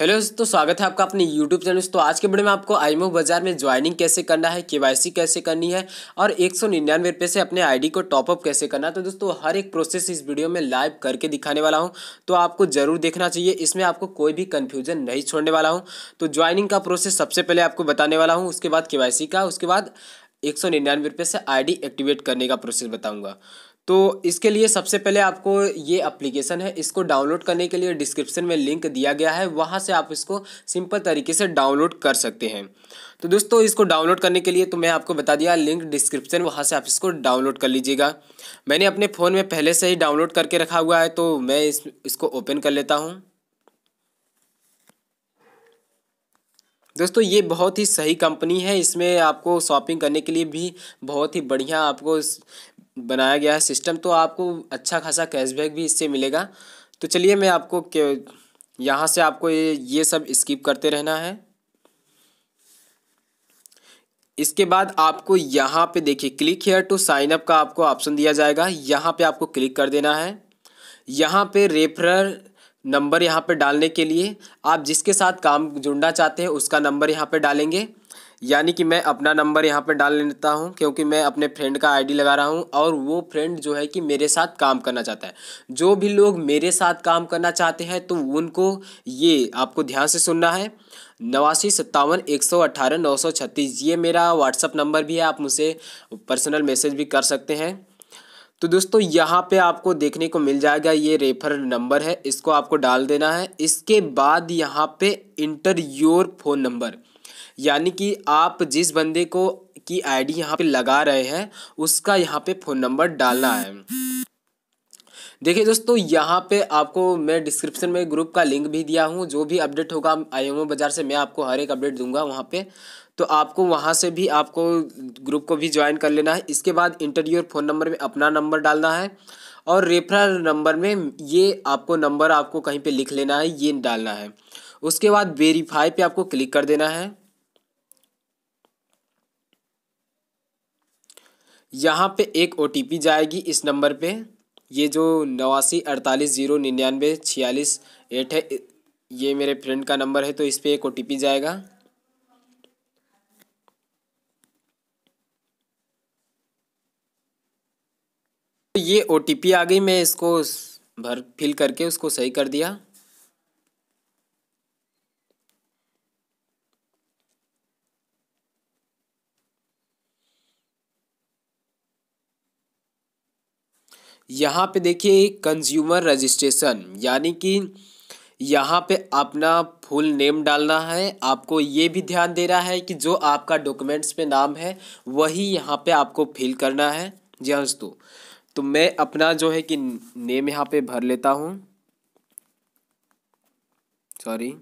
hello दोस्तों स्वागत है आपका अपने यूट्यूब चैनल तो आज के वीडियो में आपको आईमो बाजार में ज्वाइनिंग कैसे करना है केवाईसी कैसे करनी है और एक सौ निन्यानवे रुपये से अपने आईडी को टॉपअप कैसे करना है तो दोस्तों हर एक प्रोसेस इस वीडियो में लाइव करके दिखाने वाला हूं तो आपको जरूर देखना चाहिए इसमें आपको कोई भी कन्फ्यूजन नहीं छोड़ने वाला हूँ तो ज्वाइनिंग का प्रोसेस सबसे पहले आपको बताने वाला हूँ उसके बाद के का उसके बाद एक सौ निन्यानवे रुपये से आईडी एक्टिवेट करने का प्रोसेस बताऊंगा तो इसके लिए सबसे पहले आपको ये एप्लीकेशन है इसको डाउनलोड करने के लिए डिस्क्रिप्शन में लिंक दिया गया है वहाँ से आप इसको सिंपल तरीके से डाउनलोड कर सकते हैं तो दोस्तों इसको डाउनलोड करने के लिए तो मैं आपको बता दिया लिंक डिस्क्रिप्शन वहाँ से आप इसको डाउनलोड कर लीजिएगा मैंने अपने फ़ोन में पहले से ही डाउनलोड करके रखा हुआ है तो मैं इस इसको ओपन कर लेता हूँ दोस्तों ये बहुत ही सही कंपनी है इसमें आपको शॉपिंग करने के लिए भी बहुत ही बढ़िया आपको बनाया गया है सिस्टम तो आपको अच्छा खासा कैशबैक भी इससे मिलेगा तो चलिए मैं आपको यहाँ से आपको ये ये सब स्किप करते रहना है इसके बाद आपको यहाँ पे देखिए click here to sign up का आपको ऑप्शन दिया जाएगा यहाँ पे आपको क्लिक कर देना है यहाँ पे रेफरल नंबर यहाँ पे डालने के लिए आप जिसके साथ काम जुड़ना चाहते हैं उसका नंबर यहाँ पे डालेंगे यानी कि मैं अपना नंबर यहाँ पे डाल लेता हूँ क्योंकि मैं अपने फ्रेंड का आईडी लगा रहा हूँ और वो फ्रेंड जो है कि मेरे साथ काम करना चाहता है जो भी लोग मेरे साथ काम करना चाहते हैं तो उनको ये आपको ध्यान से सुनना है नवासी सत्तावन एक सौ अट्ठारह नौ सौ छत्तीस ये मेरा व्हाट्सअप नंबर भी है आप मुझसे पर्सनल मैसेज भी कर सकते हैं तो दोस्तों यहाँ पे आपको देखने को मिल जाएगा ये रेफर नंबर है इसको आपको डाल देना है इसके बाद यहाँ पे इंटर योर फ़ोन नंबर यानी कि आप जिस बंदे को की आईडी यहाँ पे लगा रहे हैं उसका यहाँ पे फ़ोन नंबर डालना है देखिए दोस्तों यहाँ पे आपको मैं डिस्क्रिप्शन में ग्रुप का लिंक भी दिया हूँ जो भी अपडेट होगा आई एम बाज़ार से मैं आपको हर एक अपडेट दूंगा वहाँ पे तो आपको वहाँ से भी आपको ग्रुप को भी ज्वाइन कर लेना है इसके बाद इंटरव्यू और फ़ोन नंबर में अपना नंबर डालना है और रेफरल नंबर में ये आपको नंबर आपको कहीं पे लिख लेना है ये डालना है उसके बाद वेरीफाई पे आपको क्लिक कर देना है यहाँ पे एक ओ जाएगी इस नंबर पे ये जो नवासी अड़तालीस ज़ीरो निन्यानवे छियालीस एट है ये मेरे फ्रेंड का नंबर है तो इस पर एक ओ जाएगा ये ओ आ गई मैं इसको भर फिल करके उसको सही कर दिया यहाँ पे देखिए कंज्यूमर रजिस्ट्रेशन यानी कि यहाँ पे अपना फुल नेम डालना है आपको ये भी ध्यान दे रहा है कि जो आपका डॉक्यूमेंट्स में नाम है वही यहाँ पे आपको फिल करना है जी हाँ दोस्तों तो मैं अपना जो है कि नेम यहाँ पे भर लेता हूँ सॉरी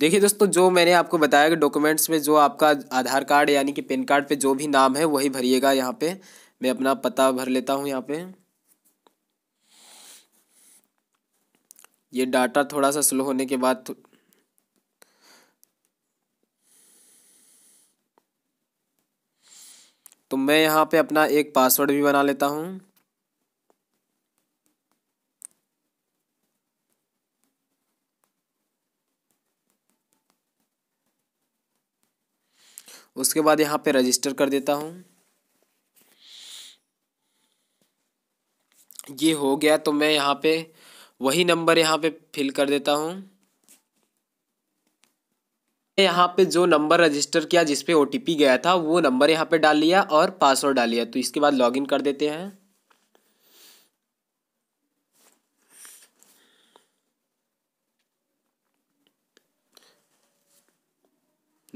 देखिए दोस्तों जो मैंने आपको बताया कि डॉक्यूमेंट्स में जो आपका आधार कार्ड यानी कि पेन कार्ड पे जो भी नाम है वही भरिएगा यहाँ पे मैं अपना पता भर लेता हूँ यहाँ पे ये डाटा थोड़ा सा स्लो होने के बाद तो मैं यहाँ पे अपना एक पासवर्ड भी बना लेता हूँ उसके बाद यहाँ पे रजिस्टर कर देता हूँ ये हो गया तो मैं यहाँ पे वही नंबर यहाँ पे फिल कर देता हूँ यहाँ पे जो नंबर रजिस्टर किया जिसपे ओ गया था वो नंबर यहाँ पे डाल लिया और पासवर्ड डाल लिया तो इसके बाद लॉगिन कर देते हैं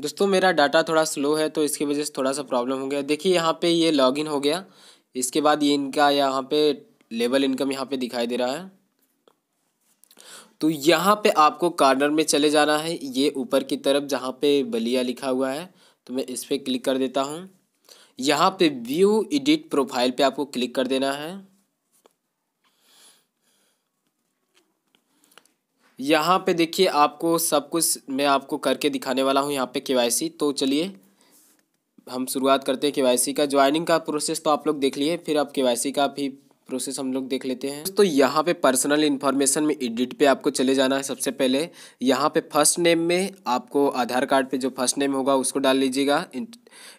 दोस्तों मेरा डाटा थोड़ा स्लो है तो इसकी वजह से थोड़ा सा प्रॉब्लम हो गया देखिए यहाँ पे ये लॉगिन हो गया इसके बाद ये इनका यहाँ पे लेवल इनकम यहाँ पे दिखाई दे रहा है तो यहाँ पे आपको कार्नर में चले जाना है ये ऊपर की तरफ जहाँ पे बलिया लिखा हुआ है तो मैं इस पर क्लिक कर देता हूँ यहाँ पे व्यू एडिट प्रोफाइल पे आपको क्लिक कर देना है यहाँ पे देखिए आपको सब कुछ मैं आपको करके दिखाने वाला हूँ यहाँ पे केवाईसी तो चलिए हम शुरुआत करते हैं केवाईसी का ज्वाइनिंग का प्रोसेस तो आप लोग देख लिए फिर आप केवाईसी का भी प्रोसेस हम लोग देख लेते हैं तो यहाँ पे पर्सनल इन्फॉर्मेशन में एडिट पे आपको चले जाना है सबसे पहले यहाँ पे फर्स्ट नेम में आपको आधार कार्ड पे जो फर्स्ट नेम होगा उसको डाल लीजिएगा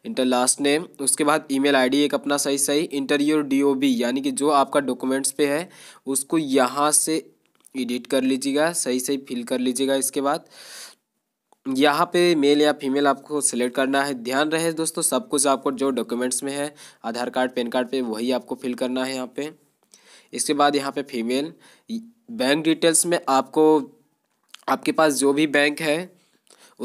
इंटर लास्ट नेम उसके बाद ईमेल आईडी एक अपना सही सही इंटरव्यू डी यानी कि जो आपका डॉक्यूमेंट्स पे है उसको यहाँ से एडिट कर लीजिएगा सही सही फिल कर लीजिएगा इसके बाद यहाँ पे मेल या फीमेल आपको सेलेक्ट करना है ध्यान रहे दोस्तों सब कुछ आपको जो डॉक्यूमेंट्स में है आधार कार्ड पैन कार्ड पे वही आपको फिल करना है यहाँ पे इसके बाद यहाँ पे फीमेल बैंक डिटेल्स में आपको आपके पास जो भी बैंक है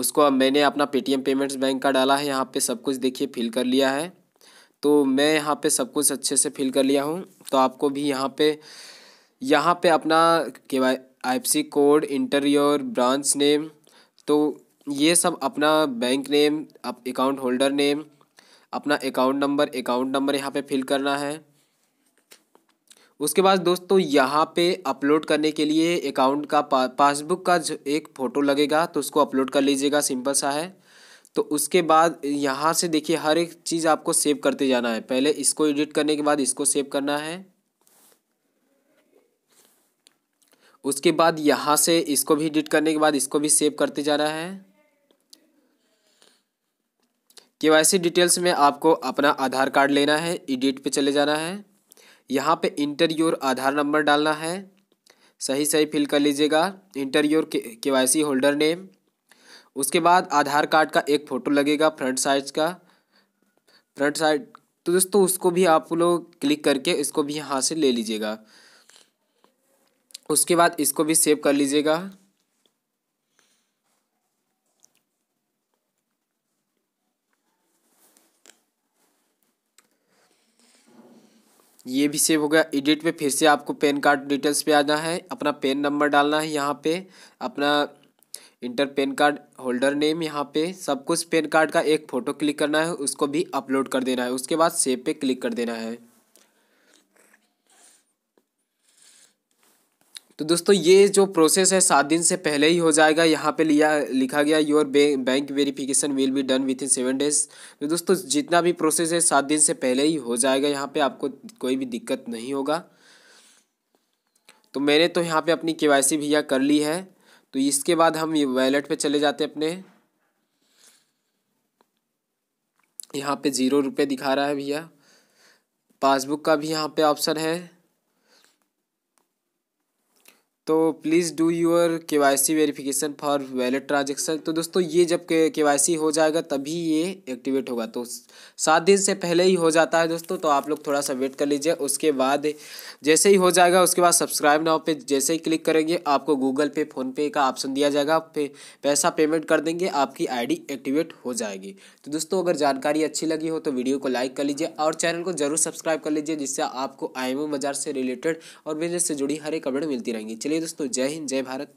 उसको अब मैंने अपना पेटीएम पेमेंट्स बैंक का डाला है यहाँ पर सब कुछ देखिए फिल कर लिया है तो मैं यहाँ पर सब कुछ अच्छे से फिल कर लिया हूँ तो आपको भी यहाँ पर यहाँ पर अपना K Y I code enter your branch name तो ये सब अपना bank name up account holder name अपना अकाउंट नंबर अकाउंट नंबर यहाँ पे फिल करना है उसके बाद दोस्तों यहाँ पे अपलोड करने के लिए अकाउंट का पा, पासबुक का एक फ़ोटो लगेगा तो उसको अपलोड कर लीजिएगा सिंपल सा है तो उसके बाद यहाँ से देखिए हर एक चीज़ आपको सेव करते जाना है पहले इसको एडिट करने के बाद इसको सेव करना है उसके बाद यहाँ से इसको भी एडिट करने के बाद इसको भी सेव करते जाना है केवाईसी डिटेल्स में आपको अपना आधार कार्ड लेना है एडिट पे चले जाना है यहाँ पे इंटर योर आधार नंबर डालना है सही सही फिल कर लीजिएगा enter your K Y C holder name उसके बाद आधार कार्ड का एक फ़ोटो लगेगा फ्रंट साइज़ का फ्रंट साइड तो दोस्तों उसको भी आप लोग क्लिक करके इसको भी यहाँ से ले लीजिएगा उसके बाद इसको भी सेव कर लीजिएगा ये भी सेव हो गया एडिट पे फिर से आपको पैन कार्ड डिटेल्स पे आना है अपना पेन नंबर डालना है यहाँ पे अपना enter PAN card holder name यहाँ पे सब कुछ पैन कार्ड का एक फ़ोटो क्लिक करना है उसको भी अपलोड कर देना है उसके बाद सेव पे क्लिक कर देना है तो दोस्तों ये जो प्रोसेस है सात दिन से पहले ही हो जाएगा यहाँ पे लिया लिखा गया your bank verification will be done within seven days तो दोस्तों जितना भी प्रोसेस है सात दिन से पहले ही हो जाएगा यहाँ पे आपको कोई भी दिक्कत नहीं होगा तो मैंने तो यहाँ पे अपनी के भैया कर ली है तो इसके बाद हम ये वैलेट पर चले जाते अपने यहाँ पर ज़ीरो रुपये दिखा रहा है भैया पासबुक का भी यहाँ पर ऑप्शन है तो please do your K Y C verification for wallet transaction तो दोस्तों ये जब के के वाई सी हो जाएगा तभी ये एक्टिवेट होगा तो सात दिन से पहले ही हो जाता है दोस्तों तो आप लोग थोड़ा सा वेट कर लीजिए उसके बाद जैसे ही हो जाएगा उसके बाद सब्सक्राइब नाउ पे जैसे ही क्लिक करेंगे आपको गूगल पे फ़ोनपे का ऑप्शन दिया जाएगा पे पैसा पेमेंट कर देंगे आपकी डी एक्टिवेट हो जाएगी तो दोस्तों अगर जानकारी अच्छी लगी हो तो वीडियो को लाइक कर लीजिए और चैनल को ज़रूर सब्सक्राइब कर लीजिए जिससे आपको आई बाज़ार से रिलेटेड और बिजनेस से जुड़ी हर एक अपडेट मिलती रहेंगी चलिए दोस्तों जय हिंद जय भारत